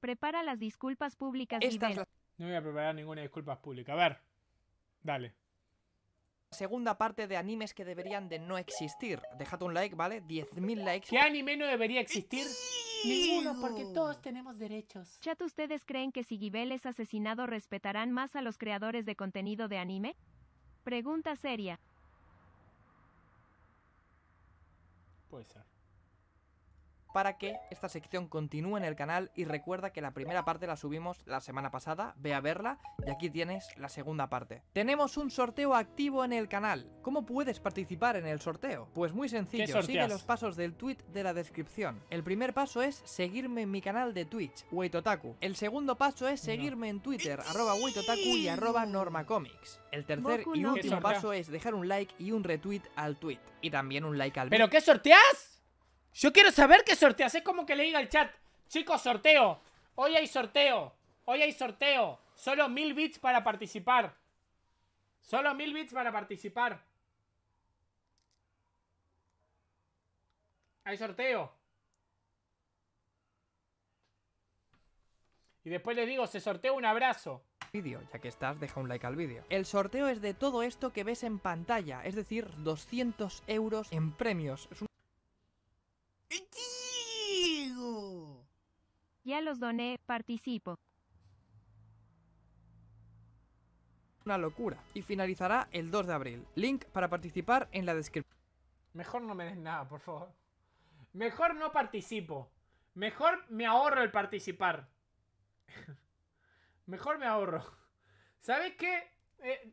Prepara las disculpas públicas. No voy a preparar ninguna disculpa pública. A ver, dale. Segunda parte de animes que deberían de no existir. Dejad un like, ¿vale? 10.000 likes. ¿Qué anime no debería existir? Ninguno, porque todos tenemos derechos. Chat, ¿ustedes creen que si Gibel es asesinado respetarán más a los creadores de contenido de anime? Pregunta seria. Pues. ser para que esta sección continúe en el canal y recuerda que la primera parte la subimos la semana pasada, ve a verla y aquí tienes la segunda parte. Tenemos un sorteo activo en el canal. ¿Cómo puedes participar en el sorteo? Pues muy sencillo, sigue los pasos del tweet de la descripción. El primer paso es seguirme en mi canal de Twitch, Waitotaku. El segundo paso es seguirme en Twitter, arroba Waitotaku y arroba Normacomics. El tercer y último paso es dejar un like y un retweet al tweet. Y también un like al ¿Pero qué sorteas? Yo quiero saber qué sorteo. ¡Es como que le diga al chat. Chicos, sorteo. Hoy hay sorteo. Hoy hay sorteo. Solo mil bits para participar. Solo mil bits para participar. Hay sorteo. Y después les digo, se sorteó un abrazo vídeo, ya que estás deja un like al vídeo. El sorteo es de todo esto que ves en pantalla, es decir, 200 euros en premios. un los doné, participo. Una locura. Y finalizará el 2 de abril. Link para participar en la descripción. Mejor no me den nada, por favor. Mejor no participo. Mejor me ahorro el participar. Mejor me ahorro. ¿Sabes qué? Eh,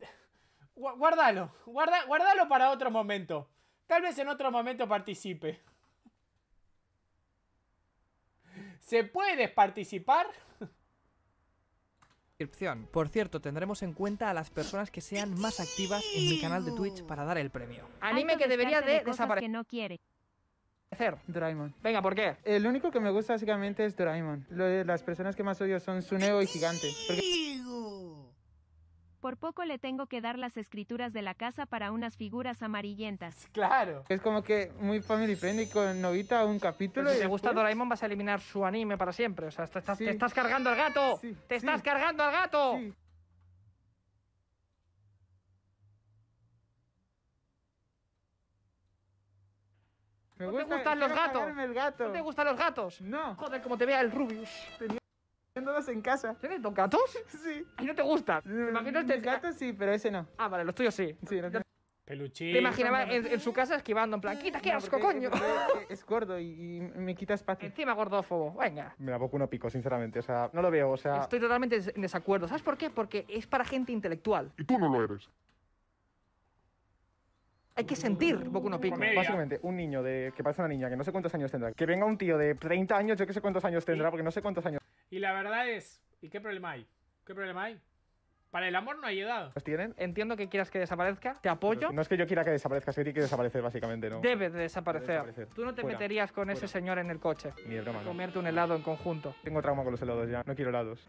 guardalo guárdalo. Guarda, guárdalo para otro momento. Tal vez en otro momento participe. ¿Se puede participar? Por cierto, tendremos en cuenta a las personas que sean más activas en mi canal de Twitch para dar el premio. Anime que debería de, desaparecer. no quiere. Venga, ¿por qué? El único que me gusta básicamente es Doraemon. las personas que más odio son Suneo y Gigante. Por poco le tengo que dar las escrituras de la casa para unas figuras amarillentas. Claro. Es como que muy family friendly con Novita un capítulo. si te gusta Doraemon vas a eliminar su anime para siempre. O sea, te estás, cargando al gato. Te estás cargando al gato. te gustan los gatos? ¿No te gustan los gatos? No. Joder, como te vea el Rubius en casa. ¿Tienes dos gatos? Sí. ¿Y no te gusta? Me mm, imagino este Mis gatos sí, pero ese no. Ah, vale, los tuyos sí. Sí, te... Peluchín. Te imaginaba en, su casa esquivando, en plan, quita, qué asco, coño. es- gordo y, me quita espacio. Encima gordófobo, venga. Me la poco uno pico, sinceramente. O sea, no lo veo. O sea, Estoy totalmente en desacuerdo. ¿Sabes por qué? Porque es para gente intelectual. Y tú no lo eres. Hay que sentir bocuno uno Pico. básicamente, un niño de que parece una niña, que no sé cuántos años tendrá. Que venga un tío de 30 años, yo que sé cuántos años tendrá, porque no sé cuántos años. Y la verdad es, ¿y qué problema hay? ¿Qué problema hay? Para el amor no hay edad. ¿Los tienen? Entiendo que quieras que desaparezca. Te apoyo. No es que yo quiera que desaparezca, es que tiene que desaparecer, básicamente, ¿no? Debe desaparecer. Tú no te meterías con ese señor en el coche. Mierda. Comerte un helado en conjunto. Tengo trauma con los helados ya. No quiero helados.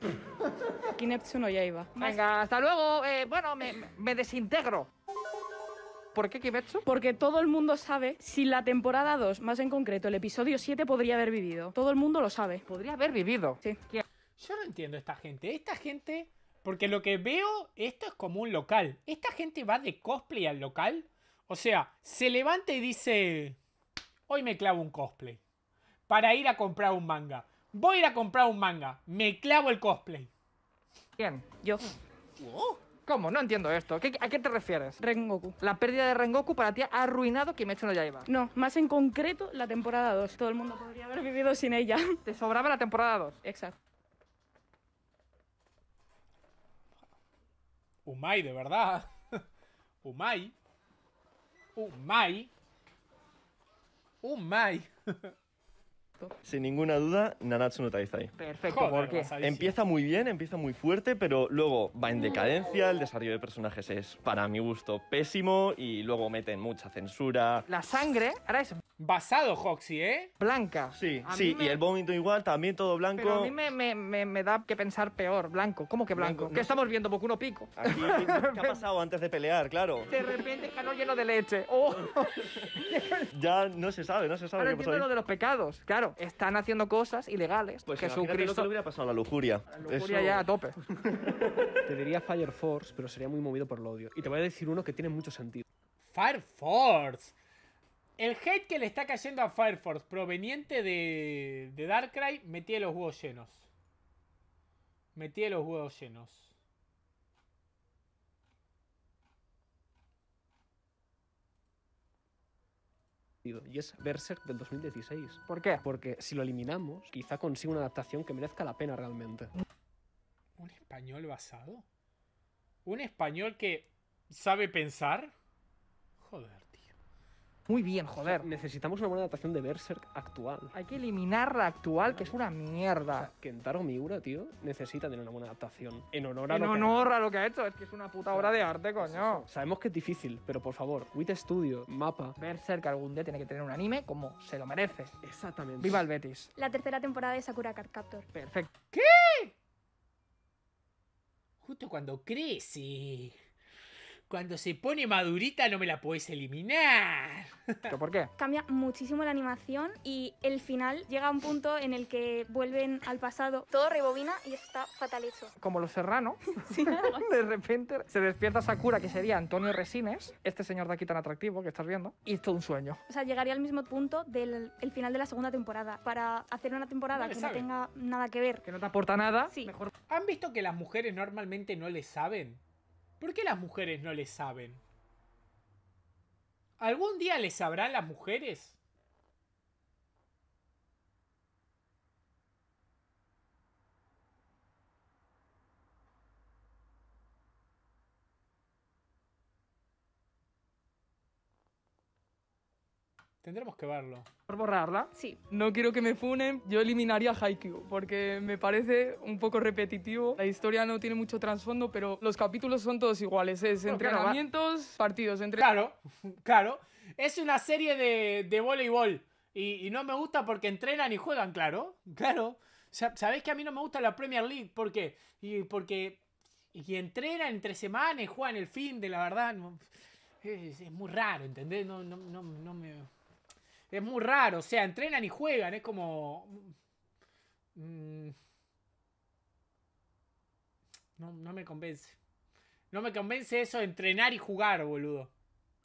Aquí Neptuno ya iba. Venga, hasta luego. Eh, bueno, me, me desintegro. ¿Por qué Kimetsu? Porque todo el mundo sabe si la temporada 2, más en concreto el episodio 7, podría haber vivido. Todo el mundo lo sabe. Podría haber vivido. Sí. Yo no entiendo esta gente. Esta gente. Porque lo que veo, esto es como un local. Esta gente va de cosplay al local. O sea, se levanta y dice. Hoy me clavo un cosplay. Para ir a comprar un manga. Voy a ir a comprar un manga. Me clavo el cosplay. ¿Quién? Yo. ¿Cómo? No entiendo esto. ¿A qué te refieres? Rengoku. La pérdida de Rengoku para ti ha arruinado que me Kimetsu no Yaiba. No, más en concreto la temporada 2. Todo el mundo podría haber vivido sin ella. Te sobraba la temporada 2. Exacto. Umai, de verdad. Umai. Umai. Umai. Sin ninguna duda, Nanatsu no Taizai. Perfecto, porque empieza muy bien, empieza muy fuerte, pero luego va en decadencia, el desarrollo de personajes es, para mi gusto, pésimo y luego meten mucha censura. La sangre basado Hoxie, ¿eh? Blanca. Sí, sí, y el vómito igual, también todo blanco. Pero a mí me, me, me, da que pensar peor, blanco. ¿Cómo que blanco? ¿Qué estamos viendo? Boku pico. ¿Qué ha pasado antes de pelear, claro? De repente, canón lleno de leche. Oh. ya no se sabe, no se sabe. Pero qué es lo de los pecados, claro. Están haciendo cosas ilegales. Pues Jesucristo. lo que le hubiera pasado a la lujuria. La lujuria ya a tope. te diría Fire Force, pero sería muy movido por el odio. Y te voy a decir uno que tiene mucho sentido. Fire Force. El hate que le está cayendo a Fire proveniente de, de Darkrai me los huevos llenos. Metía los huevos llenos. Y es Berserk del 2016. ¿Por qué? Porque si lo eliminamos, quizá consiga una adaptación que merezca la pena realmente. ¿Un español basado? ¿Un español que sabe pensar? Joder. Muy bien, joder. Necesitamos una buena adaptación de Berserk actual. Hay que eliminar la actual, que es una mierda. Kentaro Miura, tío, necesita tener una buena adaptación. En honor a, lo, que ha... a lo que ha hecho. Es que es una puta obra de arte, coño. Sabemos que es difícil, pero por favor, Wit Studio, mapa. Berserk algún día tiene que tener un anime como se lo merece. Exactamente. Viva el Betis. La tercera temporada de Sakura Card Captor. Perfecto. ¿Qué? Justo cuando crece cuando se pone madurita no me la puedes eliminar. ¿Pero por qué? Cambia muchísimo la animación y el final llega a un punto en el que vuelven al pasado. Todo rebobina y está fatal hecho. Como los serrano, de repente se despierta Sakura, que sería Antonio Resines, este señor de aquí tan atractivo que estás viendo, y es todo un sueño. O sea, llegaría al mismo punto del final de la segunda temporada. Para hacer una temporada que no tenga nada que ver. Que no te aporta nada. Sí. Mejor... ¿Han visto que las mujeres normalmente no le saben? ¿Por qué las mujeres no le saben? ¿Algún día les sabrán las mujeres? Tendremos que verlo. ¿Por borrarla? Sí. No quiero que me funen. Yo eliminaría Haikyuu porque me parece un poco repetitivo. La historia no tiene mucho trasfondo, pero los capítulos son todos iguales. Es entrenamientos, partidos. Entre... Claro, claro. Es una serie de, de voleibol. Y, no me gusta porque entrenan y juegan, claro. Claro. Sabéis que a mí no me gusta la Premier League. ¿Por qué? Y porque. Y entrenan entre semanas y juegan el fin de la verdad. Es, muy raro, ¿entendés? No, no, no, no me es muy raro. O sea, entrenan y juegan. Es como. Mm, no, me convence. No me convence eso de entrenar y jugar, boludo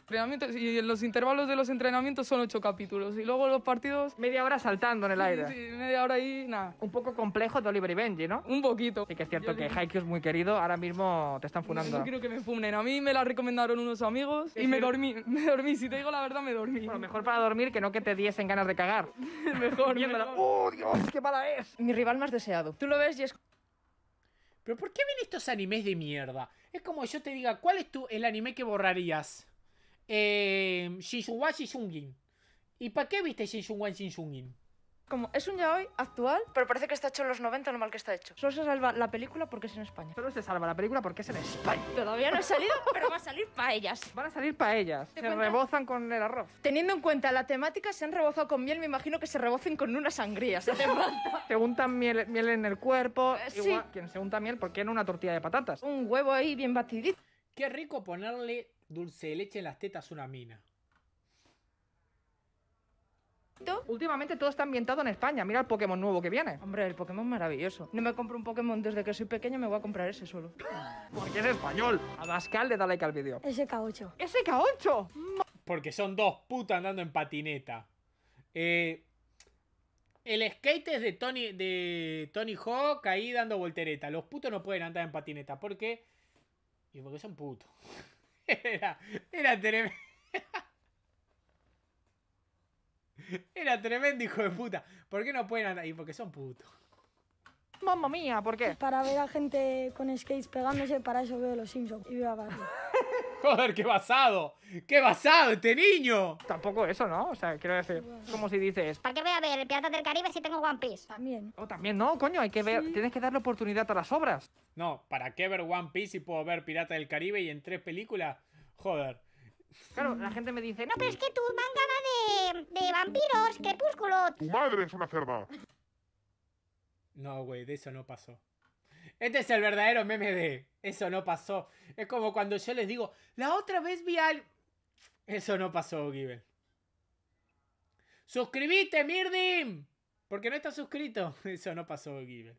entrenamientos y los intervalos de los entrenamientos son ocho capítulos y luego los partidos... Media hora saltando en el aire. Sí, media hora y nada. Un poco complejo de Oliver y Benji, ¿no? Un poquito. Sí que es cierto que Haikyuu es muy querido, ahora mismo te están funando. No quiero que me funen, a mí me la recomendaron unos amigos y me dormí, me dormí, si te digo la verdad me dormí. mejor para dormir que no que te diesen ganas de cagar. mejor. mejor. ¡Oh, Dios, qué mala es! Mi rival más deseado. Tú lo ves y es ¿Pero por qué ven estos animes de mierda? Es como yo te diga, ¿cuál es tu, el anime que borrarías? eh, ¿Y para qué viste Como es un yaoi actual, pero parece que está hecho en los 90, lo mal que está hecho. Solo se salva la película porque es en España. Solo se salva la película porque es en España. Todavía no ha salido, pero va a salir para ellas. Van a salir para ellas. Se rebozan con el arroz. Teniendo en cuenta la temática, se han rebozado con miel. Me imagino que se rebocen con una sangría Se untan miel, en el cuerpo. Eh, quien se unta miel, ¿por qué no una tortilla de patatas? Un huevo ahí bien batidito. Qué rico ponerle dulce de leche en las tetas a una mina. Últimamente todo está ambientado en España. Mira el Pokémon nuevo que viene. Hombre, el Pokémon maravilloso. No me compro un Pokémon desde que soy pequeño, me voy a comprar ese solo. Porque es español. A Pascal le da like al vídeo. SK8. ¡SK8! Porque son dos putas andando en patineta. Eh, el skate es de Tony, de Tony Hawk ahí dando voltereta. Los putos no pueden andar en patineta porque y porque son putos. Era, era tremendo. Era tremendo, hijo de puta. ¿Por qué no pueden andar? ahí? porque son putos. Mamma mía, ¿por qué? Para ver a gente con skates pegándose, para eso veo los Simpsons y veo a Joder, qué basado. Qué basado este niño. Tampoco eso, ¿no? O sea, quiero decir, como si dices... ¿Para qué voy a ver el Pirata del Caribe si tengo One Piece? También. O también no, coño, hay que ver... Tienes que darle oportunidad a las obras. No, ¿para qué ver One Piece si puedo ver Pirata del Caribe y en tres películas? Joder. Claro, la gente me dice... No, pero es que tu manga va de, de vampiros, crepúsculo... Tu madre es una cerda. No, güey, de eso no pasó. Este es el verdadero meme de eso no pasó. Es como cuando yo les digo, la otra vez vi al... Eso no pasó, Given. ¡Suscribite, Mirdim! Porque no estás suscrito. Eso no pasó, Given.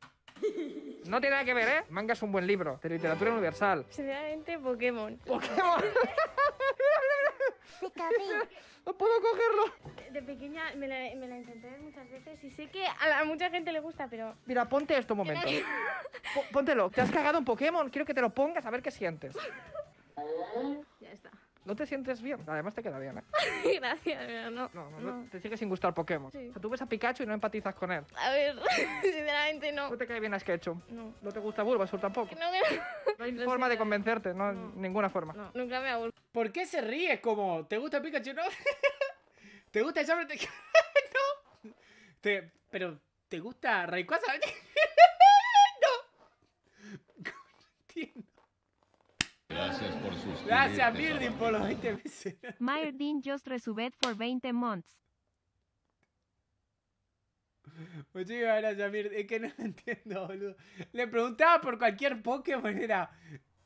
No tiene nada que ver, ¿eh? Manga es un buen libro de literatura universal. Sinceramente, Pokémon. ¡Pokémon! ¡No puedo cogerlo! de pequeña me la, intenté muchas veces y sé que a, mucha gente le gusta, pero Mira, ponte esto un momento. Póntelo. Te has cagado un Pokémon. Quiero que te lo pongas a ver qué sientes. ya está. No te sientes bien. Además te queda bien, ¿eh? Gracias, mira, no. No, no, no. Te sigue sin gustar Pokémon. O sea, tú ves a Pikachu y no empatizas con él. A ver, sinceramente no. No te cae bien a Sketchum. No. No te gusta Bulbasaur tampoco. No, No hay forma de convencerte. No, ninguna forma. no. nunca me ¿Por qué se ríe como? ¿Te gusta Pikachu? No. ¿Te gusta el sombrero? no. ¿Te, pero, ¿te gusta Rayquaza? no. Gracias por sus. Gracias, Mirdin, por los 20 meses. Mirdin just resubed for 20 months. Muchísimas gracias, Mirdin. Es que no lo entiendo, boludo. Le preguntaba por cualquier Pokémon, era.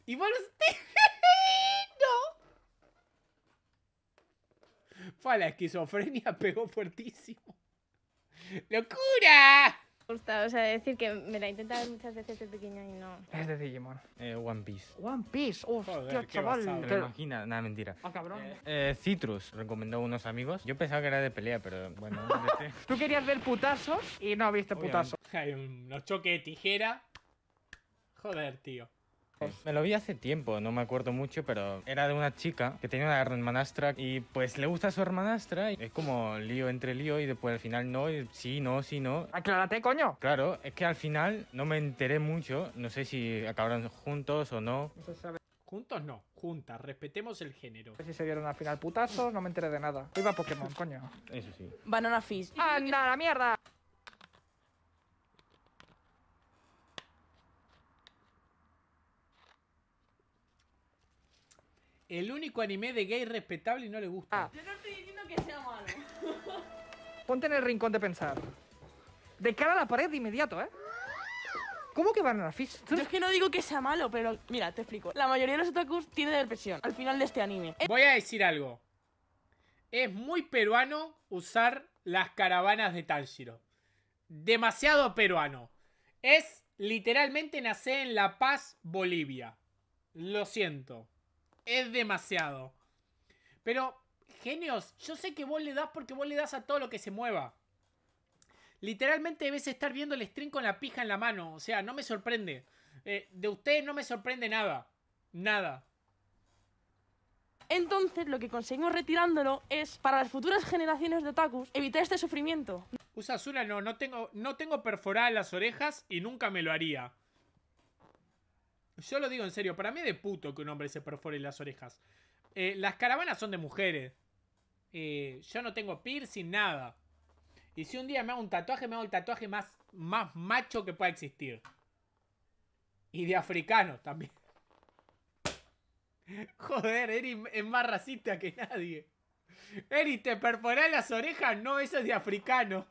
¿Y vos no Fue la esquizofrenia, pegó fuertísimo. ¡Locura! Gusta, o sea, decir que me la he intentado muchas veces de pequeña y no. Es de Digimon. Eh, One Piece. One Piece, hostia, Joder, chaval. Te lo imaginas, nada, mentira. Ah, cabrón. Eh, eh Citrus, recomendó a unos amigos. Yo pensaba que era de pelea, pero bueno. Tú querías ver putazos y no viste putazos. Hay un choques de tijera. Joder, tío. Me lo vi hace tiempo, no me acuerdo mucho, pero era de una chica que tenía una hermanastra y pues le gusta su hermanastra y es como lío entre lío y después al final no, y sí, no, sí, no. Aclárate, coño. Claro, es que al final no me enteré mucho, no sé si acabaron juntos o no. Juntos no, juntas, respetemos el género. Si se dieron al final putazos, no me enteré de nada. Iba Pokémon, coño. Eso sí. Banana Fish. ¡Anda, la mierda! El único anime de gay respetable y no le gusta. Yo ah. no estoy diciendo que sea malo. Ponte en el rincón de pensar. De cara a la pared de inmediato, ¿eh? ¿Cómo que a Fish? Yo es que no digo que sea malo, pero mira, te explico. La mayoría de los otakus tiene depresión al final de este anime. Eh, Voy a decir algo. Es muy peruano usar las caravanas de Tanjiro. Demasiado peruano. Es literalmente nacer en La Paz, Bolivia. Lo siento. Es demasiado. Pero, genios, yo sé que vos le das porque vos le das a todo lo que se mueva. Literalmente debes estar viendo el stream con la pija en la mano. O sea, no me sorprende. Eh, de ustedes no me sorprende nada. Nada. Entonces, lo que conseguimos retirándolo es, para las futuras generaciones de otakus, evitar este sufrimiento. Usasura, no, no tengo, no tengo perforadas las orejas y nunca me lo haría. Yo lo digo en serio, para mí es de puto que un hombre se perfore las orejas. Eh, las caravanas son de mujeres. Eh, yo no tengo piercing, nada. Y si un día me hago un tatuaje, me hago el tatuaje más, más macho que pueda existir. Y de africano también. Joder, Eri es más racista que nadie. Eri, te perforás las orejas, no, eso es de africano.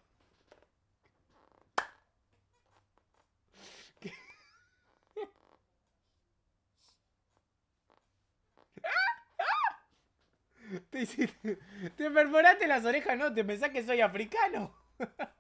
Te, perforaste las orejas, ¿no? ¿Te pensás que soy africano?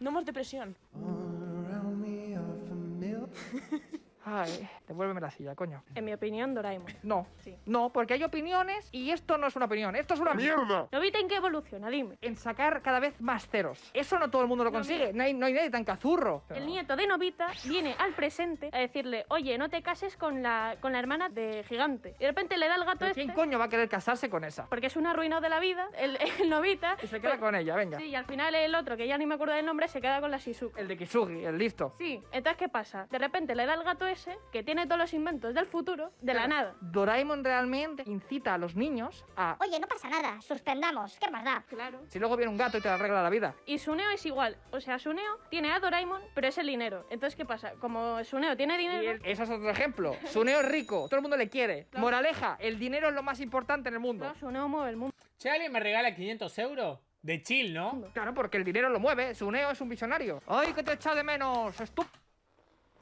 No más depresión. Ay, devuélveme la silla, coño. En mi opinión, Doraemon. No. Sí. No, porque hay opiniones y esto no es una opinión. Esto es una mierda. Novita, ¿en qué evoluciona? Dime. En sacar cada vez más ceros. Eso no todo el mundo lo consigue. No hay, no hay nadie tan cazurro. El nieto de Novita viene al presente a decirle, oye, no te cases con la, con la hermana de gigante. Y de repente le da el gato ¿Pero ¿Quién este coño va a querer casarse con esa? Porque es un arruinado de la vida, el, Novita. Y se queda con ella, venga. Sí, y al final el otro, que ya ni me acuerdo del nombre, se queda con la Shizuki. El de Kisugi, el listo. Sí, entonces ¿qué pasa? De repente le da el gato que tiene todos los inventos del futuro de la nada. Doraemon realmente incita a los niños a... Oye, no pasa nada, suspendamos, ¿qué más Claro. Si luego viene un gato y te arregla la vida. Y Suneo es igual, o sea, Suneo tiene a Doraemon, pero es el dinero. Entonces, ¿qué pasa? Como Suneo tiene dinero... Ese es otro ejemplo. Suneo es rico, todo el mundo le quiere. Moraleja, el dinero es lo más importante en el mundo. No, Suneo mueve el mundo. Si alguien me regala 500 euros, de chill, ¿no? Claro, porque el dinero lo mueve. Suneo es un visionario. ¡Ay, que te echado de menos! ¡Estúpido!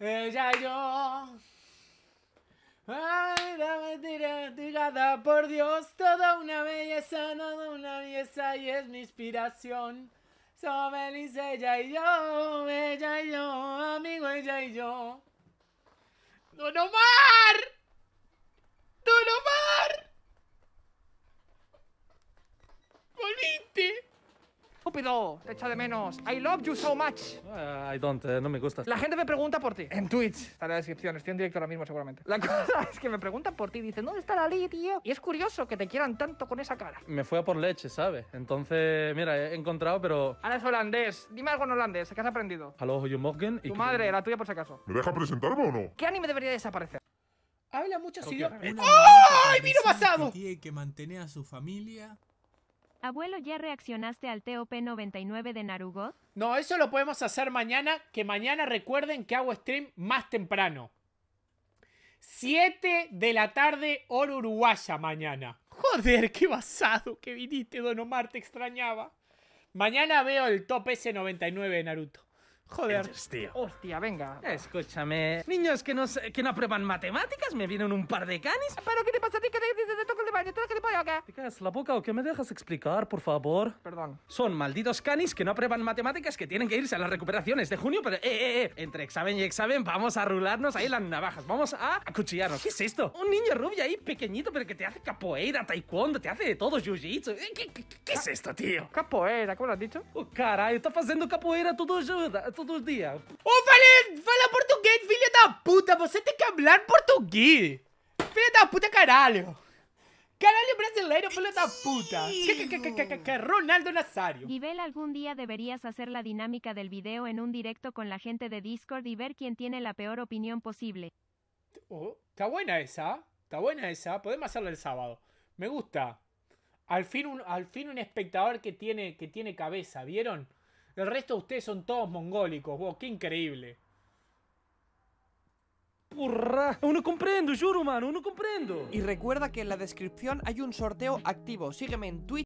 Ella y yo. Ay, dame mentira tirada por Dios, toda una belleza, toda una belleza y es mi inspiración. Somos feliz ella y yo, ella y yo, amigo ella y yo. ¡Don Omar! ¡Don Estúpido, te echo de menos. I love you so much. I don't, no me gustas. La gente me pregunta por ti. En Twitch. Está en la descripción, estoy en directo ahora mismo seguramente. La cosa es que me preguntan por ti, dicen, ¿dónde está la ley? tío? Y es curioso que te quieran tanto con esa cara. Me fue a por leche, ¿sabes? Entonces, mira, he encontrado, pero... Ahora es holandés. Dime algo en holandés, ¿qué has aprendido? Tu madre, la tuya por si acaso. ¿Me deja presentarme o no? ¿Qué anime debería desaparecer? Habla mucho idiomas. ¡Ay, vino pasado! Tiene que mantener a su familia Abuelo, ¿ya reaccionaste al TOP99 de Narugot? No, eso lo podemos hacer mañana, que mañana recuerden que hago stream más temprano. 7 de la tarde, hora uruguaya mañana. Joder, qué basado que viniste, Don Omar, te extrañaba. Mañana veo el top S99 de Naruto. Joder. Hostia, venga. Escúchame. Niños que no, que no aprueban matemáticas, me vienen un par de canis. ¿Pero qué te pasa a ti que te el el baño? ¿Tú que gilipollas o qué? ¿Te caes la boca o qué? me dejas explicar, por favor? Perdón. Son malditos canis que no aprueban matemáticas que tienen que irse a las recuperaciones de junio, pero eh, eh, eh, entre examen y examen vamos a rularnos ahí las navajas, vamos a acuchillarnos. ¿Qué es esto? Un niño rubio ahí pequeñito, pero que te hace capoeira, taekwondo, te hace de todo, jiu-jitsu. ¿Qué, es esto, tío? Capoeira, ¿cómo lo has dicho? Oh, caray, Está haciendo capoeira todo, jo- todos os dias. Ô, oh, fala, fala português, filha da puta! Você tem que hablar portugués Filha da puta, caralho! Caralho brasileiro, filha da puta. Que, que, que, Ronaldo Nazario. Nivel, algún día deberías hacer la dinámica del video en un directo con la gente de Discord y ver quién tiene la peor opinión posible. Oh, está buena esa. Está buena esa. Podemos hacerla el sábado. Me gusta. Al fin un, al fin un espectador que tiene, que tiene cabeza, ¿vieron? El resto de ustedes son todos mongólicos, qué increíble. Purra. Uno comprendo, juro, mano, uno comprendo. Y recuerda que en la descripción hay un sorteo activo. Sígueme en Twitter.